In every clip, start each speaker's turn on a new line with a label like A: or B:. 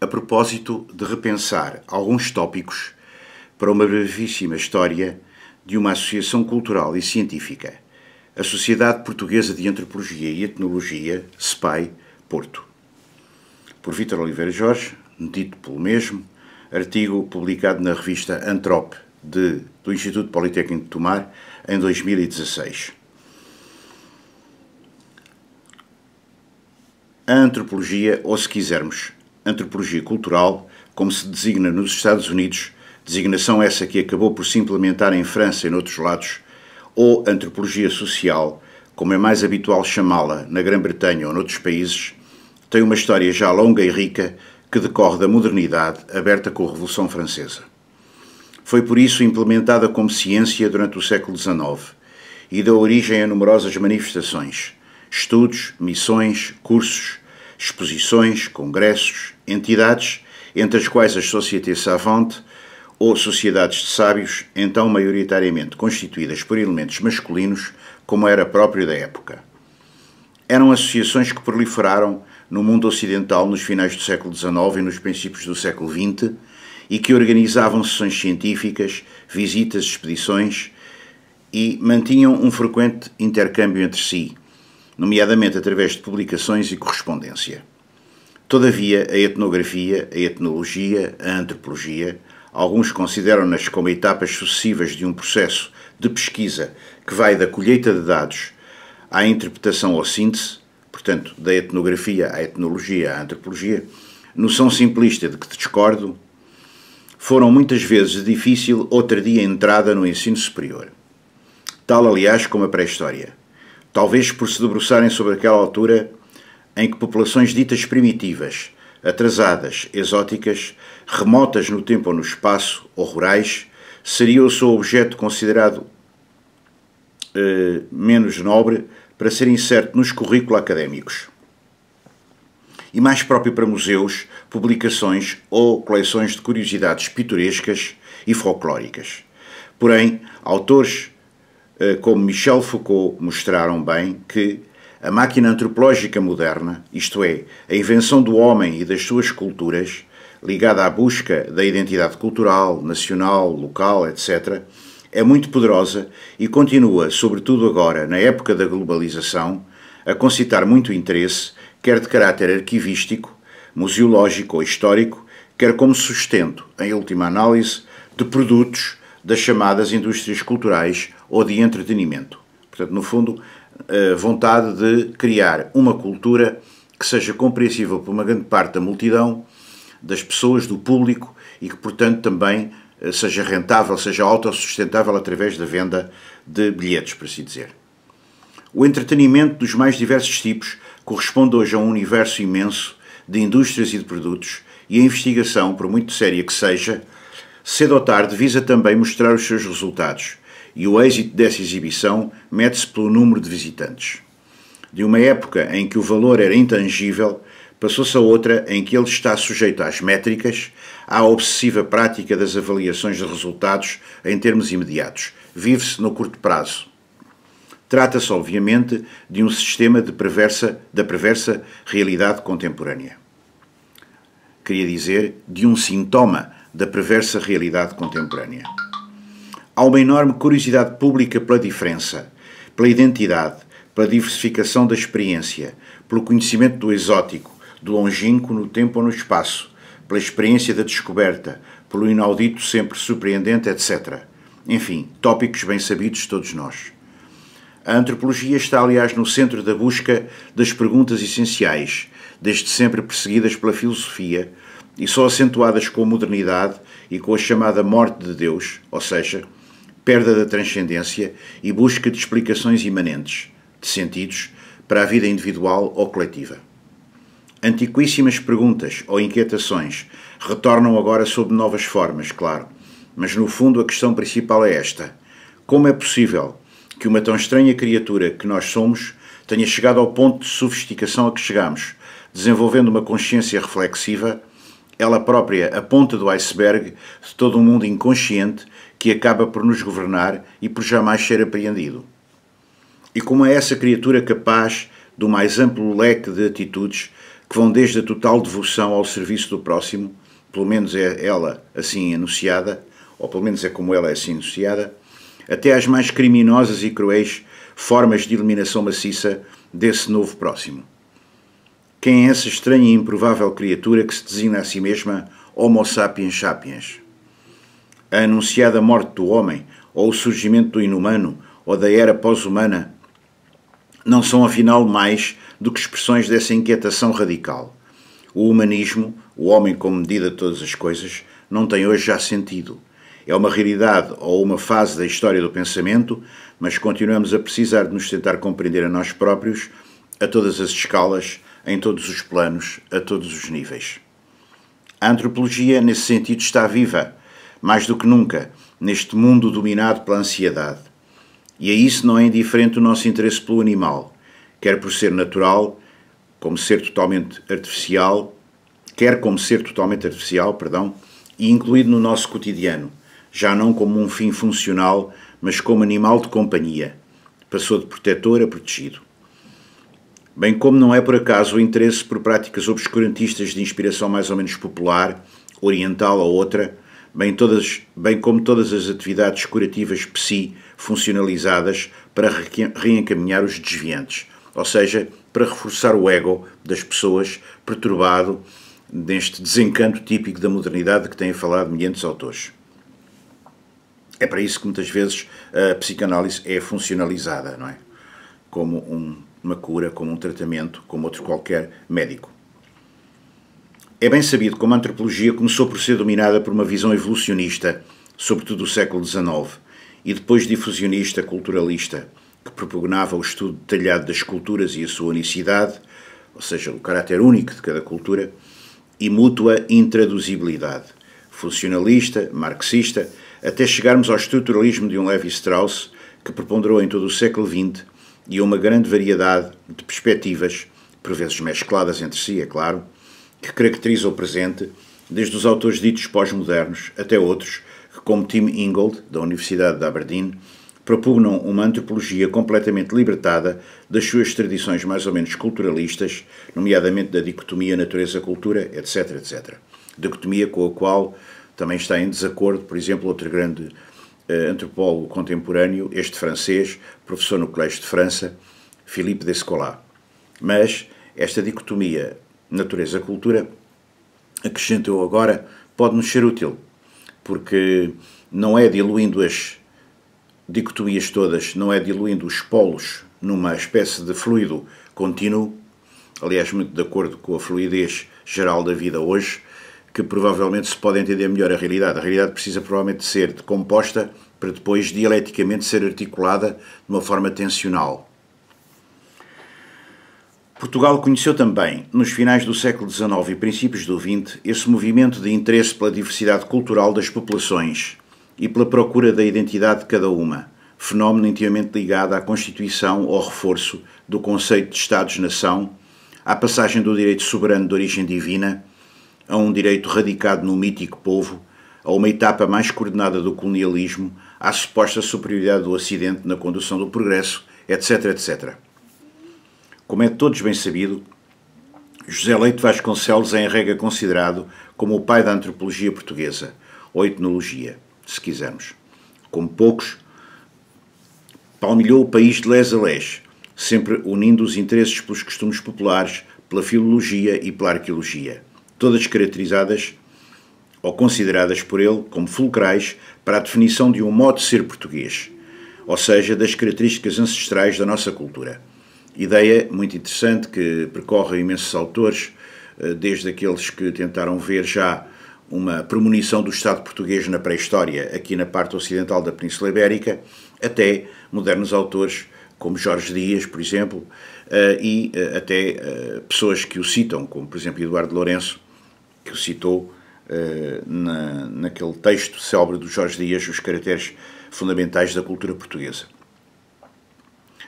A: a propósito de repensar alguns tópicos para uma brevíssima história de uma associação cultural e científica, a Sociedade Portuguesa de Antropologia e Etnologia, SPAI, Porto. Por Vítor Oliveira Jorge, dito pelo mesmo, artigo publicado na revista Antrop de, do Instituto Politécnico de Tomar em 2016. A antropologia, ou se quisermos, antropologia cultural, como se designa nos Estados Unidos, designação essa que acabou por se implementar em França e noutros lados, ou antropologia social, como é mais habitual chamá-la na Grã-Bretanha ou noutros países, tem uma história já longa e rica que decorre da modernidade aberta com a Revolução Francesa. Foi por isso implementada como ciência durante o século XIX e deu origem a numerosas manifestações, estudos, missões, cursos, exposições, congressos, entidades, entre as quais as Société Savante ou sociedades de sábios, então maioritariamente constituídas por elementos masculinos, como era próprio da época. Eram associações que proliferaram no mundo ocidental nos finais do século XIX e nos princípios do século XX e que organizavam sessões científicas, visitas, expedições e mantinham um frequente intercâmbio entre si nomeadamente através de publicações e correspondência. Todavia, a etnografia, a etnologia, a antropologia, alguns consideram-nas como etapas sucessivas de um processo de pesquisa que vai da colheita de dados à interpretação ou síntese, portanto, da etnografia à etnologia à antropologia, noção simplista de que discordo, foram muitas vezes difícil ou tardia entrada no ensino superior. Tal, aliás, como a pré-história talvez por se debruçarem sobre aquela altura em que populações ditas primitivas, atrasadas, exóticas, remotas no tempo ou no espaço, ou rurais, seria o seu objeto considerado eh, menos nobre para ser incerto nos currículos académicos e mais próprio para museus, publicações ou coleções de curiosidades pitorescas e folclóricas. Porém, autores eh, como Michel Foucault, mostraram bem que a máquina antropológica moderna, isto é, a invenção do homem e das suas culturas, ligada à busca da identidade cultural, nacional, local, etc., é muito poderosa e continua, sobretudo agora, na época da globalização, a concitar muito interesse, quer de caráter arquivístico, museológico ou histórico, quer como sustento, em última análise, de produtos das chamadas indústrias culturais ou de entretenimento. Portanto, no fundo, a eh, vontade de criar uma cultura que seja compreensível por uma grande parte da multidão, das pessoas, do público e que, portanto, também eh, seja rentável, seja autossustentável através da venda de bilhetes, por assim dizer. O entretenimento dos mais diversos tipos corresponde hoje a um universo imenso de indústrias e de produtos, e a investigação, por muito séria que seja, cedo ou tarde visa também mostrar os seus resultados e o êxito dessa exibição mede-se pelo número de visitantes. De uma época em que o valor era intangível, passou-se a outra em que ele está sujeito às métricas, à obsessiva prática das avaliações de resultados em termos imediatos. Vive-se no curto prazo. Trata-se, obviamente, de um sistema de perversa, da perversa realidade contemporânea. Queria dizer, de um sintoma da perversa realidade contemporânea. Há uma enorme curiosidade pública pela diferença, pela identidade, pela diversificação da experiência, pelo conhecimento do exótico, do longínquo no tempo ou no espaço, pela experiência da descoberta, pelo inaudito sempre surpreendente, etc. Enfim, tópicos bem sabidos de todos nós. A antropologia está, aliás, no centro da busca das perguntas essenciais, desde sempre perseguidas pela filosofia e só acentuadas com a modernidade e com a chamada morte de Deus, ou seja, perda da transcendência e busca de explicações imanentes, de sentidos, para a vida individual ou coletiva. Antiquíssimas perguntas ou inquietações retornam agora sob novas formas, claro, mas no fundo a questão principal é esta: como é possível que uma tão estranha criatura que nós somos tenha chegado ao ponto de sofisticação a que chegamos, desenvolvendo uma consciência reflexiva, ela própria a ponta do iceberg de todo um mundo inconsciente que acaba por nos governar e por jamais ser apreendido. E como é essa criatura capaz do mais amplo leque de atitudes que vão desde a total devoção ao serviço do próximo, pelo menos é ela assim anunciada, ou pelo menos é como ela é assim anunciada, até às mais criminosas e cruéis formas de eliminação maciça desse novo próximo. Quem é essa estranha e improvável criatura que se designa a si mesma Homo sapiens sapiens? a anunciada morte do homem, ou o surgimento do inumano, ou da era pós-humana, não são afinal mais do que expressões dessa inquietação radical. O humanismo, o homem como medida de todas as coisas, não tem hoje já sentido. É uma realidade ou uma fase da história do pensamento, mas continuamos a precisar de nos tentar compreender a nós próprios, a todas as escalas, em todos os planos, a todos os níveis. A antropologia, nesse sentido, está viva mais do que nunca, neste mundo dominado pela ansiedade. E a isso não é indiferente o nosso interesse pelo animal, quer por ser natural, como ser totalmente artificial, quer como ser totalmente artificial, perdão, e incluído no nosso cotidiano, já não como um fim funcional, mas como animal de companhia. Passou de protetor a protegido. Bem como não é por acaso o interesse por práticas obscurantistas de inspiração mais ou menos popular, oriental ou outra, bem, todas, bem como todas as atividades curativas PSI funcionalizadas para reencaminhar os desviantes, ou seja, para reforçar o ego das pessoas perturbado deste desencanto típico da modernidade que têm falado milhares de autores. É para isso que muitas vezes a psicanálise é funcionalizada, não é? Como um, uma cura, como um tratamento, como outro qualquer médico. É bem sabido como a antropologia começou por ser dominada por uma visão evolucionista, sobretudo do século XIX, e depois difusionista culturalista, que propugnava o estudo detalhado das culturas e a sua unicidade, ou seja, o caráter único de cada cultura, e mútua intraduzibilidade, funcionalista, marxista, até chegarmos ao estruturalismo de um Levi-Strauss, que preponderou em todo o século XX e a uma grande variedade de perspectivas, por vezes mescladas entre si, é claro, que caracteriza o presente, desde os autores ditos pós-modernos até outros que, como Tim Ingold, da Universidade de Aberdeen, propugnam uma antropologia completamente libertada das suas tradições mais ou menos culturalistas, nomeadamente da dicotomia natureza-cultura, etc, etc. Dicotomia com a qual também está em desacordo, por exemplo, outro grande eh, antropólogo contemporâneo, este francês, professor no Colégio de França, Philippe Descola. Mas esta dicotomia natureza. cultura, acrescento eu agora, pode-nos ser útil, porque não é diluindo as dicotomias todas, não é diluindo os polos numa espécie de fluido contínuo, aliás, muito de acordo com a fluidez geral da vida hoje, que provavelmente se pode entender melhor a realidade. A realidade precisa provavelmente ser decomposta para depois dialeticamente ser articulada de uma forma tensional. Portugal conheceu também, nos finais do século XIX e princípios do XX, esse movimento de interesse pela diversidade cultural das populações e pela procura da identidade de cada uma, fenómeno intimamente ligado à constituição ou reforço do conceito de Estados-nação, à passagem do direito soberano de origem divina a um direito radicado no mítico povo, a uma etapa mais coordenada do colonialismo, à suposta superioridade do Ocidente na condução do progresso, etc, etc. Como é todos bem sabido, José Leite Vasconcelos é em regra considerado como o pai da antropologia portuguesa, ou etnologia, se quisermos. Como poucos, palmilhou o país de les a les, sempre unindo os interesses pelos costumes populares, pela filologia e pela arqueologia, todas caracterizadas ou consideradas por ele como fulcrais para a definição de um modo de ser português, ou seja, das características ancestrais da nossa cultura. Ideia muito interessante que percorre imensos autores, eh, desde aqueles que tentaram ver já uma premonição do Estado português na pré-história, aqui na parte ocidental da Península Ibérica, até modernos autores como Jorge Dias, por exemplo, eh, e eh, até pessoas que o citam, como por exemplo Eduardo Lourenço, que o citou na, naquele texto célebre do Jorge Dias, Os Caracteres Fundamentais da Cultura Portuguesa.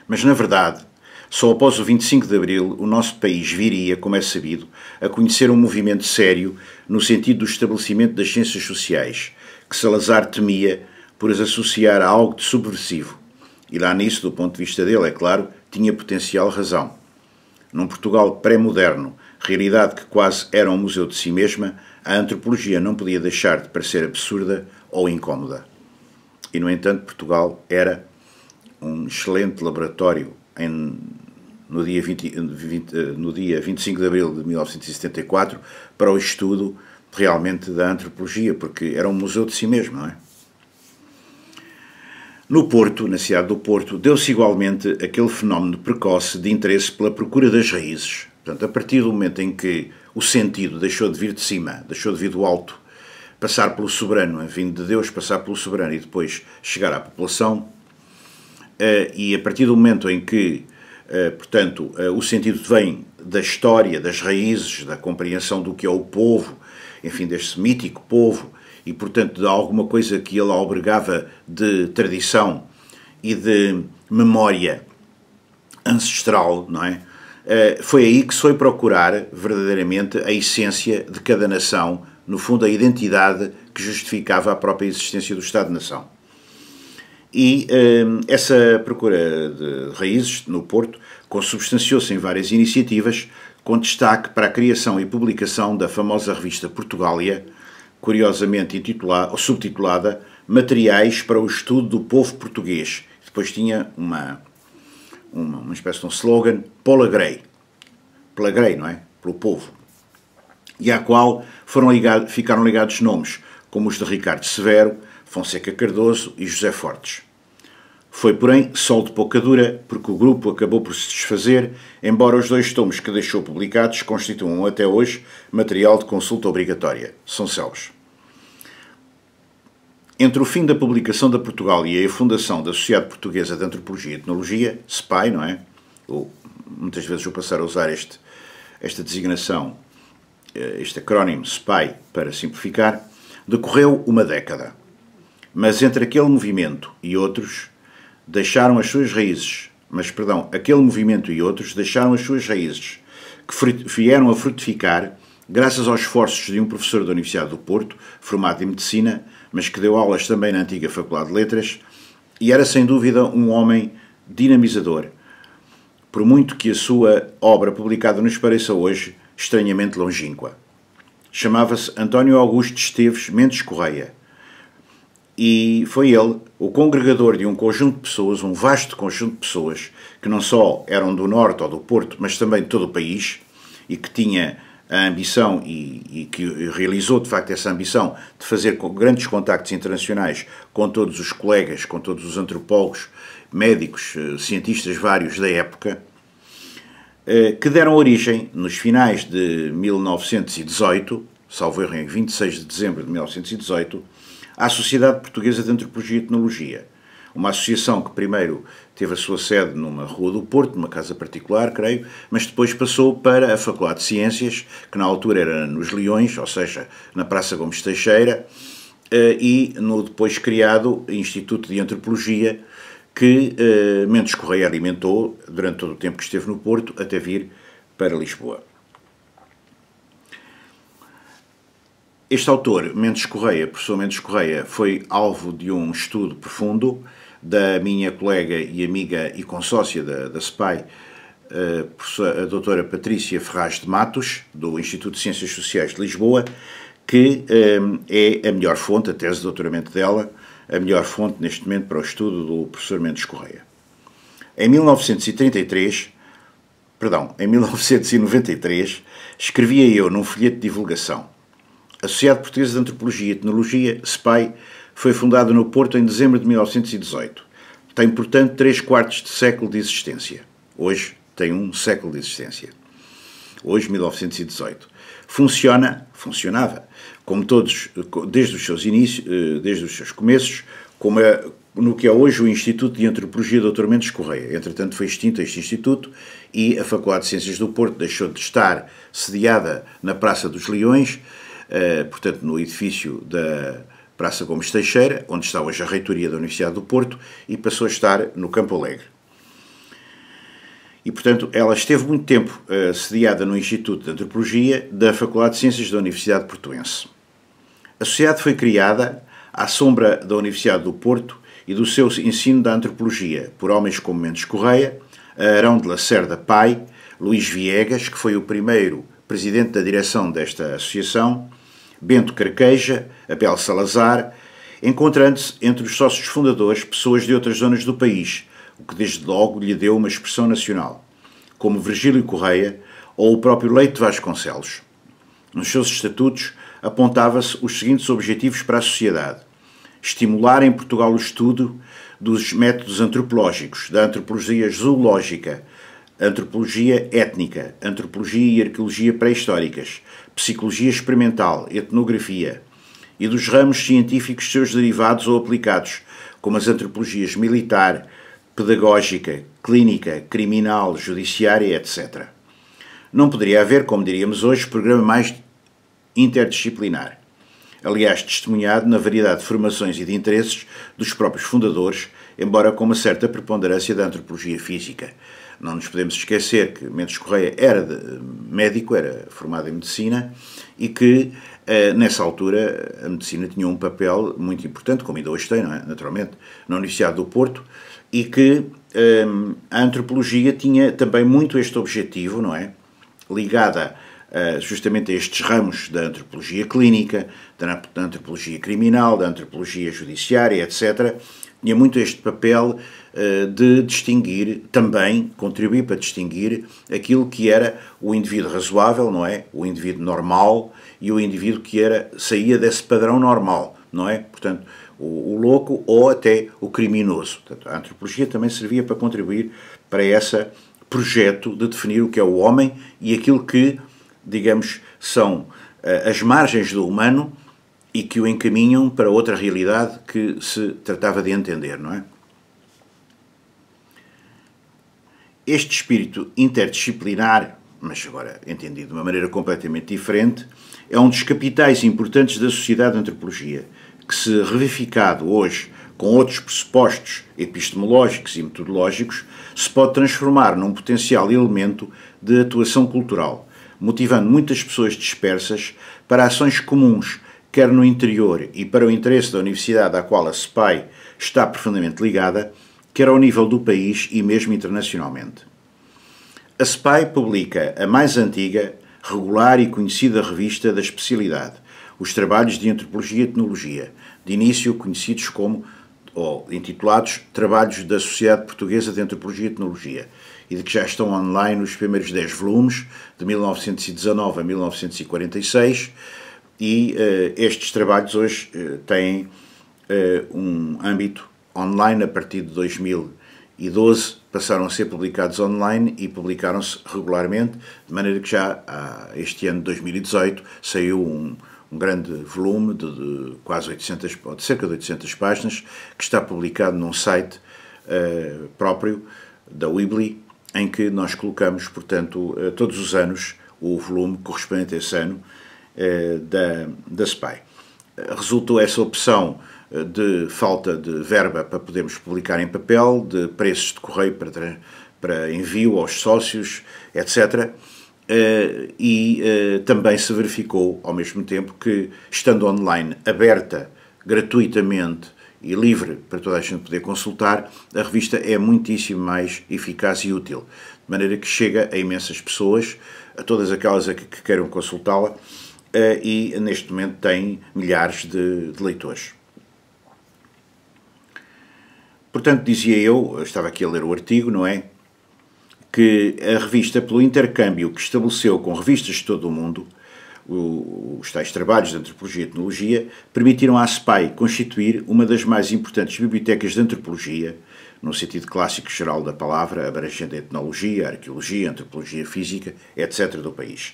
A: Mas, na verdade, só após o 25 de abril, o nosso país viria, como é sabido, a conhecer um movimento sério no sentido do estabelecimento das ciências sociais, que Salazar temia por as associar a algo de subversivo. E lá nisso, do ponto de vista dele, é claro, tinha potencial razão. Num Portugal pré-moderno, realidade que quase era um museu de si mesma, a antropologia não podia deixar de parecer absurda ou incómoda. E, no entanto, Portugal era um excelente laboratório em no dia, 20, 20, eh, no dia 25 de abril de 1974 para o estudo realmente da antropologia, porque era um museu de si mesmo, não é? No Porto, na cidade do Porto, deu-se igualmente aquele fenómeno precoce de interesse pela procura das raízes. Portanto, a partir do momento em que o sentido deixou de vir de cima, deixou de vir do alto, passar pelo soberano, vindo de Deus, passar pelo soberano e depois chegar à população, eh, e a partir do momento em que eh, portanto, eh, o sentido vem da história, das raízes, da compreensão do que é o povo, enfim, deste mítico povo, e, portanto, de alguma coisa que ele albergava de tradição e de memória ancestral, não é? Eh, foi aí que se foi procurar verdadeiramente a essência de cada nação, no fundo, a identidade que justificava a própria existência do Estado-nação. E hum, essa procura de raízes no Porto consubstanciou-se em várias iniciativas, com destaque para a criação e publicação da famosa revista Portugália, curiosamente intitulada, ou subtitulada Materiais para o Estudo do Povo Português. Depois tinha uma, uma, uma espécie de um slogan, Pola Grey. Pela Grey, não é? Pelo povo. E à qual foram ligado, ficaram ligados nomes, como os de Ricardo Severo, Fonseca Cardoso e José Fortes. Foi, porém, sol de pouca dura, porque o grupo acabou por se desfazer, embora os dois tomos que deixou publicados constituam até hoje material de consulta obrigatória. São céus. Entre o fim da publicação da Portugal e a fundação da Sociedade Portuguesa de Antropologia e Etnologia, SPAI, não é? Ou, muitas vezes vou passar a usar este, esta designação, eh, este acrónimo SPAI, para simplificar, decorreu uma década. Mas entre aquele movimento e outros, deixaram as suas raízes. Mas, perdão, aquele movimento e outros deixaram as suas raízes, que vieram a frutificar graças aos esforços de um professor da Universidade do Porto, formado em Medicina, mas que deu aulas também na antiga Faculdade de Letras, e era sem dúvida um homem dinamizador, por muito que a sua obra publicada nos pareça hoje estranhamente longínqua. Chamava-se António Augusto Esteves Mendes Correia e foi ele o congregador de um conjunto de pessoas, um vasto conjunto de pessoas, que não só eram do Norte ou do Porto, mas também de todo o país, e que tinha a ambição e, e, que realizou de facto essa ambição de fazer grandes contactos internacionais com todos os colegas, com todos os antropólogos, médicos, eh, cientistas vários da época, eh, que deram origem, nos finais de 1918, salvo erro em 26 de dezembro de 1918, à Sociedade Portuguesa de Antropologia e Etnologia, uma associação que primeiro teve a sua sede numa rua do Porto, numa casa particular, creio, mas depois passou para a Faculdade de Ciências, que na altura era nos Leões, ou seja, na Praça Gomes Teixeira, eh, e no depois criado Instituto de Antropologia, que eh, Mendes Correia alimentou durante todo o tempo que esteve no Porto, até vir para Lisboa. Este autor, Mendes Correia, professor Mendes Correia, foi alvo de um estudo profundo da minha colega e amiga e consócia da, da SPAI, eh, a doutora Patrícia Ferraz de Matos, do Instituto de Ciências Sociais de Lisboa, que um, eh, é a melhor fonte, a tese de doutoramento dela, a melhor fonte neste momento para o estudo do professor Mendes Correia. Em 1933, perdão, em 1993, escrevia eu num folheto de divulgação a Sociedade Portuguesa de Antropologia e Etnologia, SPAI, foi fundada no Porto em dezembro de 1918. Tem, portanto, três quartos de século de existência. Hoje tem um século de existência. Hoje, 1918. Funciona, funcionava, como todos, desde os seus inícios, eh, desde os seus começos, como é, no que é hoje o Instituto de Antropologia Dr. Mendes Correia. Entretanto, foi extinto este instituto e a Faculdade de Ciências do Porto deixou de estar sediada na Praça dos Leões eh, portanto, no edifício da Praça Gomes Teixeira, onde está hoje a reitoria da Universidade do Porto, e passou a estar no Campo Alegre. E, portanto, ela esteve muito tempo uh, sediada no Instituto de Antropologia da Faculdade de Ciências da Universidade Portuense. A sociedade foi criada à sombra da Universidade do Porto e do seu ensino da antropologia por homens como Mendes Correia, Arão de Lacerda Pai, Luís Viegas, que foi o primeiro presidente da direção desta associação, Bento Carqueja, Abel Salazar, encontrando-se entre os sócios fundadores pessoas de outras zonas do país, o que desde logo lhe deu uma expressão nacional, como Virgílio Correia ou o próprio Leite Vasconcelos. Nos seus estatutos apontava-se os seguintes objetivos para a sociedade: estimular em Portugal o estudo dos métodos antropológicos, da antropologia zoológica, antropologia étnica, antropologia e arqueologia pré-históricas, psicologia experimental, etnografia, e dos ramos científicos seus derivados ou aplicados, como as antropologias militar, pedagógica, clínica, criminal, judiciária, etc. Não poderia haver, como diríamos hoje, programa mais interdisciplinar. Aliás, testemunhado na variedade de formações e de interesses dos próprios fundadores, embora com uma certa preponderância da antropologia física. Não nos podemos esquecer que Mendes Correia era médico, era formado em medicina e que eh, nessa altura a medicina tinha um papel muito importante, como ainda hoje tem, é? naturalmente, na Universidade do Porto e que um, eh, a antropologia tinha também muito este objetivo, não é? Ligada uh, justamente a estes ramos da antropologia clínica, da antropologia criminal, da antropologia judiciária, etc., tinha muito este papel uh, de distinguir, também contribuir para distinguir aquilo que era o indivíduo razoável, não é? O indivíduo normal e o indivíduo que era saía desse padrão normal, não é? Portanto, o, o louco ou até o criminoso. Portanto, a antropologia também servia para contribuir para esse projeto de definir o que é o homem e aquilo que, digamos, são uh, as margens do humano e que o encaminham para outra realidade que se tratava de entender, não é? Este espírito interdisciplinar, mas agora entendido de uma maneira completamente diferente, é um dos capitais importantes da sociedade de antropologia, que se revificado hoje com outros pressupostos epistemológicos e metodológicos, se pode transformar num potencial elemento de atuação cultural, motivando muitas pessoas dispersas para ações comuns quer no interior e para o interesse da universidade à qual a SEPAI está profundamente ligada, quer ao nível do país e mesmo internacionalmente. A SEPAI publica a mais antiga, regular e conhecida revista da especialidade, os trabalhos de antropologia e etnologia, de início conhecidos como ou intitulados Trabalhos da Sociedade Portuguesa de Antropologia e Etnologia, e de que já estão online os primeiros 10 volumes, de 1919 a 1946, e uh, estes trabalhos hoje uh, têm uh, um âmbito online a partir de 2012 passaram a ser publicados online e publicaram-se regularmente, de maneira que já há, este ano de 2018 saiu um, um grande volume de, de, quase 800, de cerca de 800 páginas, que está publicado num site uh, próprio da Weebly, em que nós colocamos, portanto, uh, todos os anos o volume correspondente a esse ano, eh, da, da SPAI. Resultou essa opção eh, de falta de verba para podermos publicar em papel, de preços de correio para, para envio aos sócios, etc. Eh, e também se verificou, ao mesmo tempo, que estando online aberta gratuitamente e livre para toda a gente poder consultar, a revista é muitíssimo mais eficaz e útil, de maneira que chega a imensas pessoas, a todas aquelas que, que queiram consultá-la, eh, e neste momento tem milhares de, de leitores. Portanto, dizia eu, eu, estava aqui a ler o artigo, não é? Que a revista, pelo intercâmbio que estabeleceu com revistas de todo o mundo, os tais trabalhos de antropologia e etnologia, permitiram à SPAI constituir uma das mais importantes bibliotecas de antropologia, no sentido clássico geral da palavra, abrangendo a etnologia, a arqueologia, a antropologia física, etc., do país.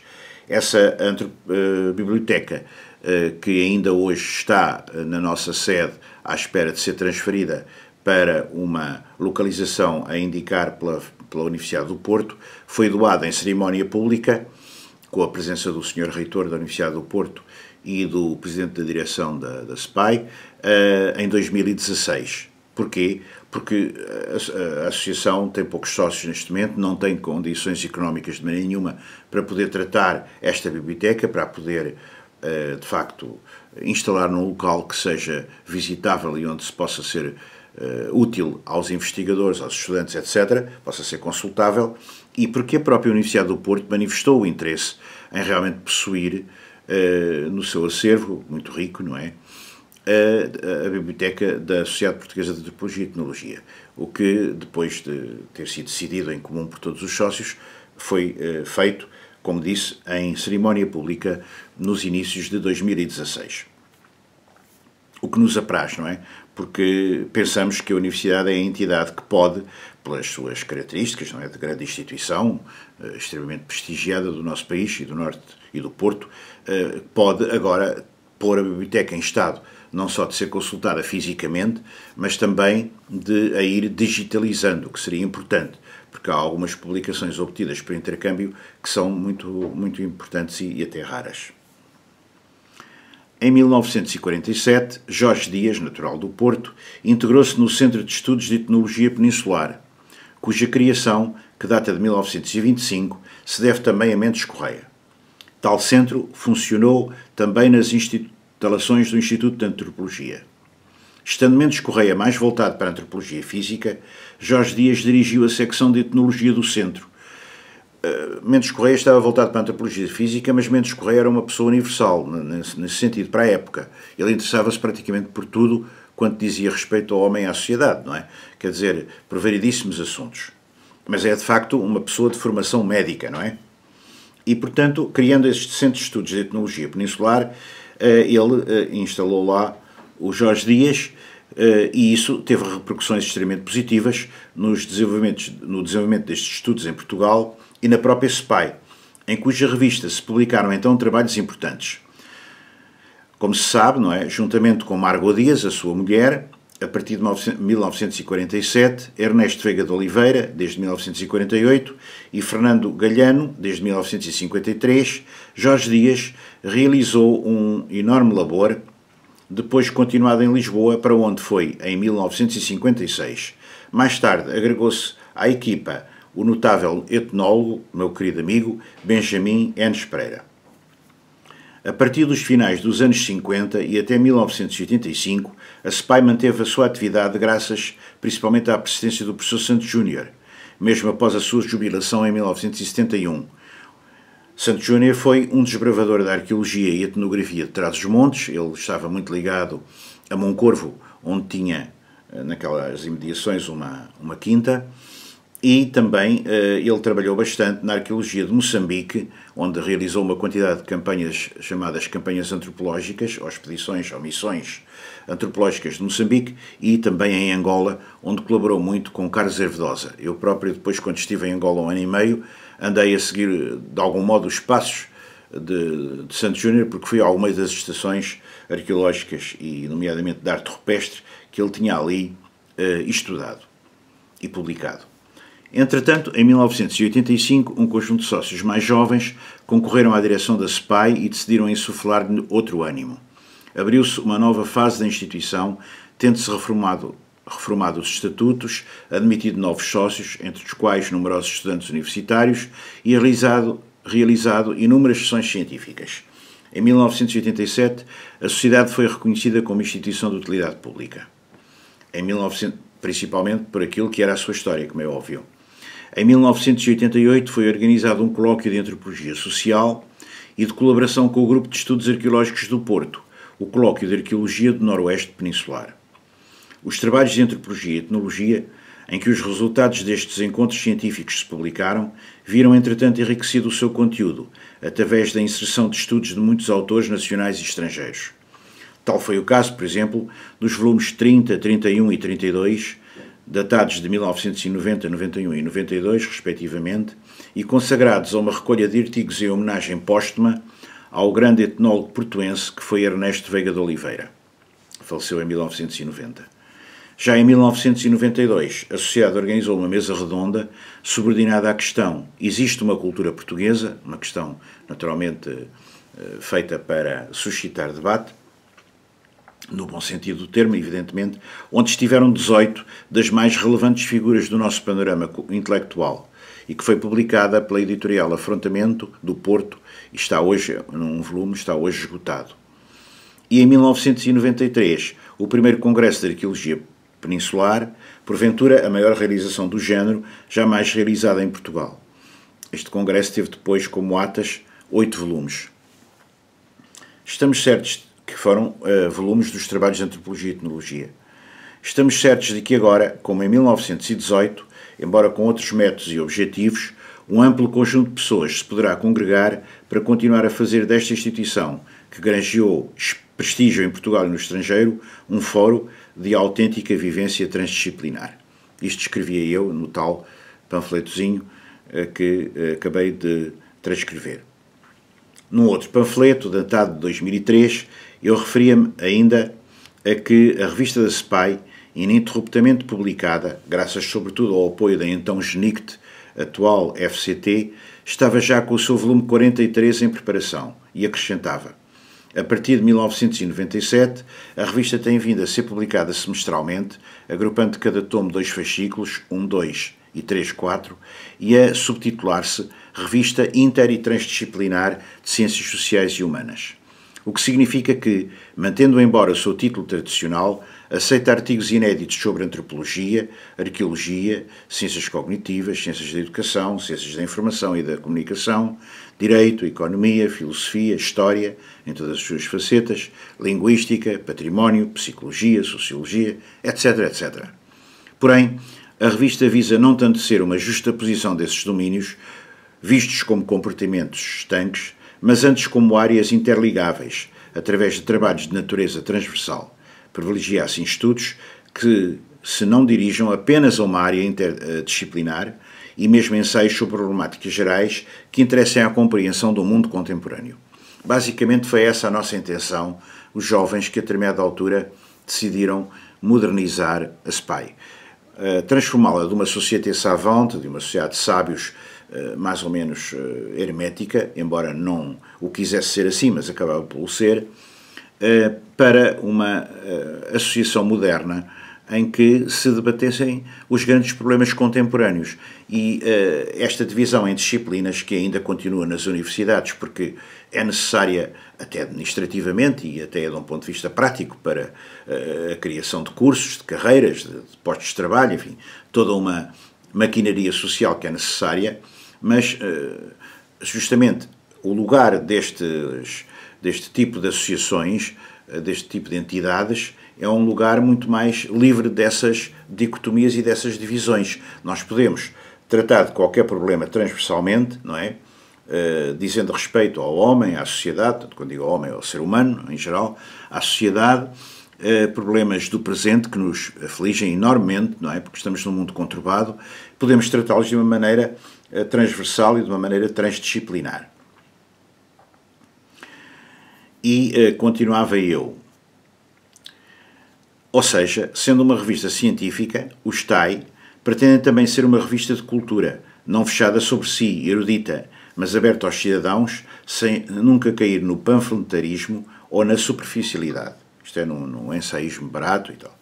A: Essa eh, biblioteca, eh, que ainda hoje está eh, na nossa sede à espera de ser transferida para uma localização a indicar pela, pela Universidade do Porto, foi doada em cerimónia pública, com a presença do Sr. Reitor da Universidade do Porto e do Presidente da Direção da, da SPAI, em 2016. Porquê? porque a, a, associação tem poucos sócios neste momento, não tem condições económicas de maneira nenhuma para poder tratar esta biblioteca, para poder, eh, de facto, instalar num local que seja visitável e onde se possa ser eh, útil aos investigadores, aos estudantes, etc., possa ser consultável, e porque a própria Universidade do Porto manifestou o interesse em realmente possuir eh, no seu acervo, muito rico, não é? a, a, Biblioteca da Sociedade Portuguesa de Antropologia e Etnologia, o que, depois de ter sido decidido em comum por todos os sócios, foi eh, feito, como disse, em cerimónia pública nos inícios de 2016. O que nos apraz, não é? Porque pensamos que a Universidade é a entidade que pode, pelas suas características, não é? De grande instituição, eh, extremamente prestigiada do nosso país e do Norte e do Porto, eh, pode agora pôr a biblioteca em estado não só de ser consultada fisicamente, mas também de a ir digitalizando, o que seria importante, porque há algumas publicações obtidas por intercâmbio que são muito, muito importantes e, até raras. Em 1947, Jorge Dias, natural do Porto, integrou-se no Centro de Estudos de Etnologia Peninsular, cuja criação, que data de 1925, se deve também a Mendes Correia. Tal centro funcionou também nas, institu instalações do Instituto de Antropologia. Estando Mendes Correia mais voltado para a antropologia física, Jorge Dias dirigiu a secção de etnologia do centro. Eh, Mendes Correia estava voltado para a antropologia física, mas Mendes Correia era uma pessoa universal, nesse sentido, para a época. Ele interessava-se praticamente por tudo quanto dizia respeito ao homem e à sociedade, não é? Quer dizer, por variedíssimos assuntos. Mas é, de facto, uma pessoa de formação médica, não é? E, portanto, criando estes centros de estudos de etnologia peninsular, eh, ele eh, instalou lá o Jorge Dias eh, e isso teve repercussões extremamente positivas nos desenvolvimentos, no desenvolvimento destes estudos em Portugal e na própria SPY, em cuja revista se publicaram então trabalhos importantes. Como se sabe, não é? juntamente com Margot Dias, a sua mulher, a partir de 1947, Ernesto Vega de Oliveira, desde 1948, e Fernando Galhano, desde 1953, Jorge Dias realizou um enorme labor, depois continuado em Lisboa, para onde foi em 1956. Mais tarde, agregou-se à equipa o notável etnólogo, meu querido amigo, Benjamin Enes Pereira. A partir dos finais dos anos 50 e até 1985, a SPAI manteve a sua atividade graças principalmente à persistência do professor Santos Júnior, mesmo após a sua jubilação em 1971. Santos Júnior foi um desbravador da arqueologia e etnografia de Trás-os-Montes, ele estava muito ligado a Moncorvo, onde tinha eh, naquelas imediações uma, uma quinta, e também eh, ele trabalhou bastante na arqueologia de Moçambique, onde realizou uma quantidade de campanhas chamadas campanhas antropológicas, ou expedições ou missões antropológicas de Moçambique, e também em Angola, onde colaborou muito com Carlos Hervedosa. Eu próprio, depois, quando estive em Angola um ano e meio, andei a seguir, de algum modo, os passos de, de Santos Júnior, porque fui a algumas das estações arqueológicas, e nomeadamente da arte rupestre, que ele tinha ali eh, estudado e publicado. Entretanto, em 1985, um conjunto de sócios mais jovens concorreram à direção da SPAI e decidiram insuflar outro ânimo. Abriu-se uma nova fase da instituição, tendo-se reformado, reformado os estatutos, admitido novos sócios, entre os quais numerosos estudantes universitários, e realizado, realizado inúmeras sessões científicas. Em 1987, a sociedade foi reconhecida como instituição de utilidade pública. Em 19... principalmente por aquilo que era a sua história, como é óbvio. Em 1988 foi organizado um colóquio de antropologia social e de colaboração com o Grupo de Estudos Arqueológicos do Porto, o Colóquio de Arqueologia do Noroeste Peninsular. Os trabalhos de antropologia e etnologia, em que os resultados destes encontros científicos se publicaram, viram entretanto enriquecido o seu conteúdo, através da inserção de estudos de muitos autores nacionais e estrangeiros. Tal foi o caso, por exemplo, dos volumes 30, 31 e 32 datados de 1990, 91 e 92, respectivamente, e consagrados a uma recolha de artigos em homenagem póstuma ao grande etnólogo portuense que foi Ernesto Veiga de Oliveira. Faleceu em 1990. Já em 1992, a sociedade organizou uma mesa redonda subordinada à questão: existe uma cultura portuguesa? Uma questão naturalmente eh, feita para suscitar debate no bom sentido do termo, evidentemente, onde estiveram 18 das mais relevantes figuras do nosso panorama intelectual e que foi publicada pela editorial Afrontamento do Porto e está hoje, num volume, está hoje esgotado. E em 1993, o primeiro Congresso de Arqueologia Peninsular, porventura a maior realização do género jamais realizada em Portugal. Este congresso teve depois como atas oito volumes. Estamos certos que foram uh, volumes dos trabalhos de antropologia e etnologia. Estamos certos de que agora, como em 1918, embora com outros métodos e objetivos, um amplo conjunto de pessoas se poderá congregar para continuar a fazer desta instituição, que granjeou prestígio em Portugal e no estrangeiro, um fórum de autêntica vivência transdisciplinar. Isto escrevia eu no tal panfletozinho eh, que eh, acabei de transcrever. Num outro panfleto, datado de 2003, eu referia-me ainda a que a revista da SPAI, ininterruptamente publicada, graças sobretudo ao apoio da então GENICT, atual FCT, estava já com o seu volume 43 em preparação e acrescentava: A partir de 1997, a revista tem vindo a ser publicada semestralmente, agrupando cada tomo dois fascículos, 1, um, 2 e 3, 4, e a subtitular-se Revista Inter e Transdisciplinar de Ciências Sociais e Humanas o que significa que, mantendo embora o seu título tradicional, aceita artigos inéditos sobre antropologia, arqueologia, ciências cognitivas, ciências da educação, ciências da informação e da comunicação, direito, economia, filosofia, história, em todas as suas facetas, linguística, património, psicologia, sociologia, etc. etc. Porém, a revista visa não tanto ser uma justaposição desses domínios, vistos como comportamentos estanques, mas antes como áreas interligáveis, através de trabalhos de natureza transversal. Privilegiassem estudos que se não dirijam apenas a uma área interdisciplinar e mesmo ensaios sobre problemáticas gerais que interessem à compreensão do mundo contemporâneo. Basicamente foi essa a nossa intenção, os jovens que a determinada altura decidiram modernizar a SPY, eh, transformá-la de uma sociedade savante, de uma sociedade de sábios eh, mais ou menos eh, hermética, embora não o quisesse ser assim, mas acabava por ser, eh, para uma associação moderna em que se debatessem os grandes problemas contemporâneos. E esta divisão em disciplinas, que ainda continua nas universidades, porque é necessária, até administrativamente e até de um ponto de vista prático, para a criação de cursos, de carreiras, de, de postos de trabalho, enfim, toda uma maquinaria social que é necessária mas eh, justamente o lugar destes, deste tipo de associações, eh, deste tipo de entidades, é um lugar muito mais livre dessas dicotomias e dessas divisões. Nós podemos tratar de qualquer problema transversalmente, não é? Uh, dizendo respeito ao homem, à sociedade, quando digo homem, ao ser humano em geral, à sociedade, uh, problemas do presente que nos afligem enormemente, não é? Porque estamos num mundo conturbado, podemos tratá-los de uma maneira eh, transversal e de uma maneira transdisciplinar. E eh, continuava eu. Ou seja, sendo uma revista científica, o STAI pretende também ser uma revista de cultura, não fechada sobre si, erudita, mas aberta aos cidadãos, sem nunca cair no panfletarismo ou na superficialidade. Isto é num, num ensaísmo barato e tal.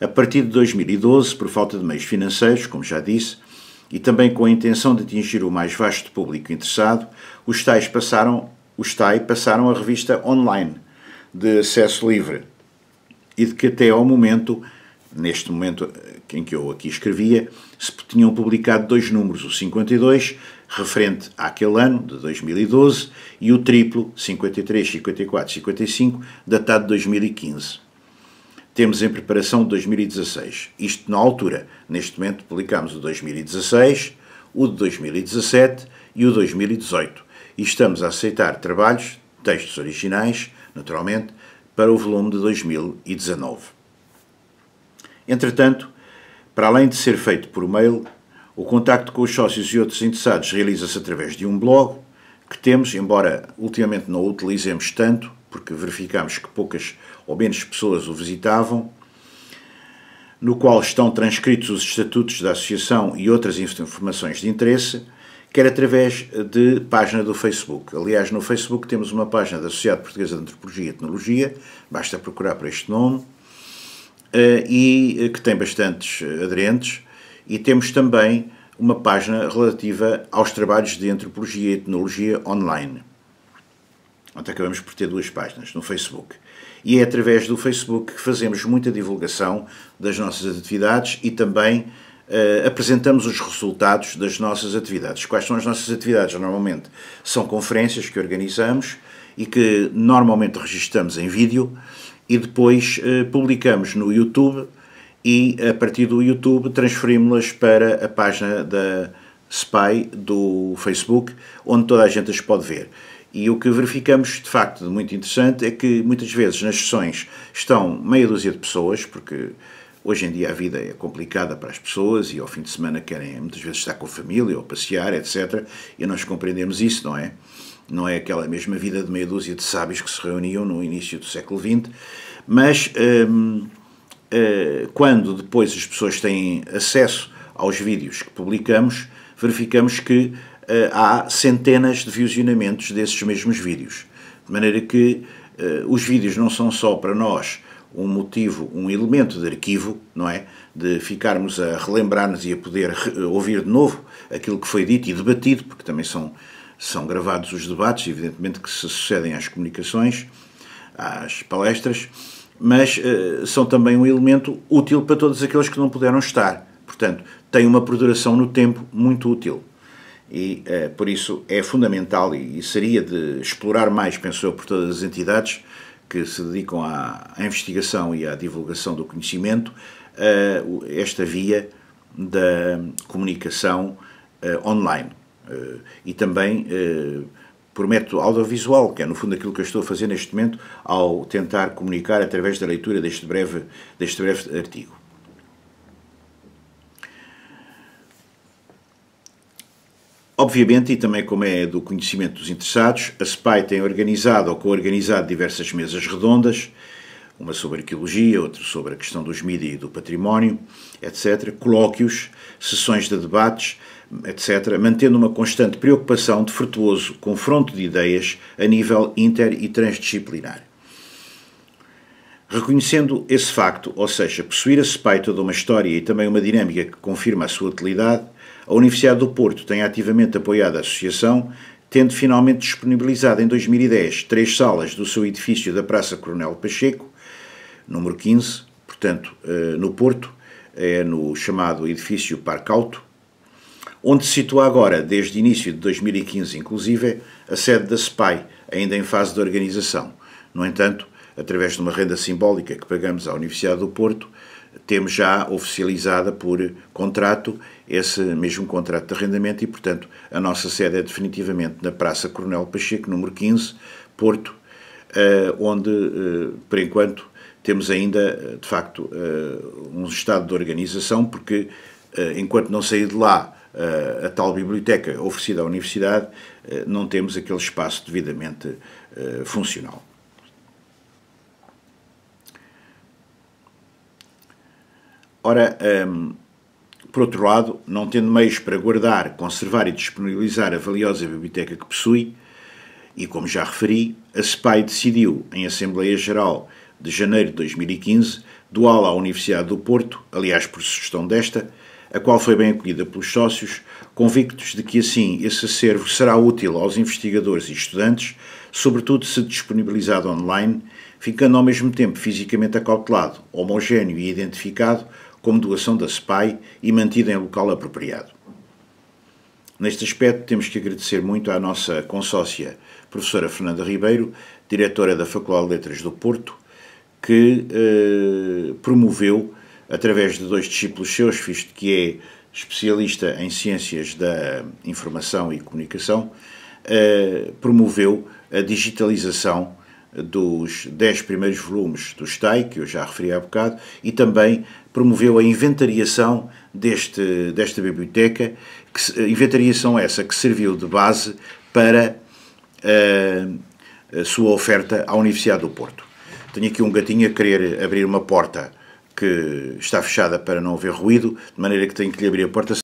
A: A partir de 2012, por falta de meios financeiros, como já disse, e também com a intenção de atingir o mais vasto público interessado, os passaram, os TAI passaram a revista online, de acesso livre, e de que até ao momento, neste momento eh, em que eu aqui escrevia, se tinham publicado dois números, o 52, referente àquele ano, de 2012, e o triplo, 53, 54, 55, datado de 2015 temos em preparação o 2016. Isto na altura. Neste momento publicamos o 2016, o de 2017 e o 2018. E estamos a aceitar trabalhos, textos originais, naturalmente, para o volume de 2019. Entretanto, para além de ser feito por mail, o contacto com os sócios e outros interessados realiza-se através de um blog que temos, embora ultimamente não o utilizemos tanto, porque verificamos que poucas ou menos pessoas o visitavam, no qual estão transcritos os estatutos da associação e outras informações de interesse, quer através de página do Facebook. Aliás, no Facebook temos uma página da Associação Portuguesa de Antropologia e Etnologia, basta procurar por este nome, eh, e eh, que tem bastantes eh, aderentes, e temos também uma página relativa aos trabalhos de antropologia e etnologia online. Até acabamos por ter duas páginas no Facebook e é através do Facebook que fazemos muita divulgação das nossas atividades e também uh, apresentamos os resultados das nossas atividades. Quais são as nossas atividades? Normalmente são conferências que organizamos e que normalmente registramos em vídeo e depois uh, publicamos no YouTube e a partir do YouTube transferimos-las para a página da SPY do Facebook, onde toda a gente as pode ver. E o que verificamos, de facto, de muito interessante é que muitas vezes nas sessões estão meia dúzia de pessoas, porque hoje em dia a vida é complicada para as pessoas e ao fim de semana querem muitas vezes estar com a família ou passear, etc. E nós compreendemos isso, não é? Não é aquela mesma vida de meia dúzia de sábios que se reuniam no início do século XX, mas hum, hum, quando depois as pessoas têm acesso aos vídeos que publicamos, verificamos que eh, há centenas de visionamentos desses mesmos vídeos. De maneira que eh, os vídeos não são só para nós um motivo, um elemento de arquivo, não é? De ficarmos a relembrar-nos e a poder eh, ouvir de novo aquilo que foi dito e debatido, porque também são, são gravados os debates, evidentemente que se sucedem às comunicações, às palestras, mas uh, são também um elemento útil para todos aqueles que não puderam estar. Portanto, tem uma perduração no tempo muito útil e uh, por isso é fundamental e, e, seria de explorar mais, penso eu, por todas as entidades que se dedicam à, à investigação e à divulgação do conhecimento, uh, esta via da comunicação uh, online e também por método audiovisual, que é no fundo aquilo que eu estou a fazer neste momento ao tentar comunicar através da leitura deste breve, deste breve artigo. Obviamente, e também como é do conhecimento dos interessados, a SPAI tem organizado ou co-organizado diversas mesas redondas, uma sobre arqueologia, outra sobre a questão dos mídias e do património, etc., colóquios, sessões de debates, etc., mantendo uma constante preocupação de frutuoso confronto de ideias a nível inter e transdisciplinar. Reconhecendo esse facto, ou seja, possuir a SPAI toda uma história e também uma dinâmica que confirma a sua utilidade, a Universidade do Porto tem ativamente apoiado a associação, tendo finalmente disponibilizado em 2010 três salas do seu edifício da Praça Coronel Pacheco, número 15, portanto, eh, no Porto, é no chamado edifício Parque Alto, onde se situa agora, desde início de 2015 inclusive, a sede da SPAI, ainda em fase de organização. No entanto, através de uma renda simbólica que pagamos à Universidade do Porto, temos já oficializada por contrato esse mesmo contrato de arrendamento e, portanto, a nossa sede é definitivamente na Praça Coronel Pacheco, número 15, Porto, eh, onde, eh, por enquanto, temos ainda, eh, de facto, um estado de organização, porque enquanto não sair de lá a tal biblioteca oferecida à Universidade, não temos aquele espaço devidamente funcional. Ora, ehm, por outro lado, não tendo meios para guardar, conservar e disponibilizar a valiosa biblioteca que possui, e como já referi, a SEPAI decidiu, em Assembleia Geral de janeiro de 2015, doá-la à Universidade do Porto, aliás por sugestão desta, a qual foi bem acolhida pelos sócios, convictos de que assim esse acervo será útil aos investigadores e estudantes, sobretudo se disponibilizado online, ficando ao mesmo tempo fisicamente acautelado, homogéneo e identificado como doação da SPAI e mantida em local apropriado. Neste aspecto, temos que agradecer muito à nossa consócia, professora Fernanda Ribeiro, diretora da Faculdade de Letras do Porto, que eh, promoveu, através de dois discípulos seus, visto que é especialista em ciências da informação e comunicação, eh, promoveu a digitalização dos dez primeiros volumes do STEI, que eu já referi há bocado, e também promoveu a inventariação deste, desta biblioteca, que, inventariação essa que serviu de base para a, eh, a sua oferta à Universidade do Porto. Tenho aqui um gatinho a querer abrir uma porta que está fechada para não haver ruído, de maneira que tenho que lhe abrir a porta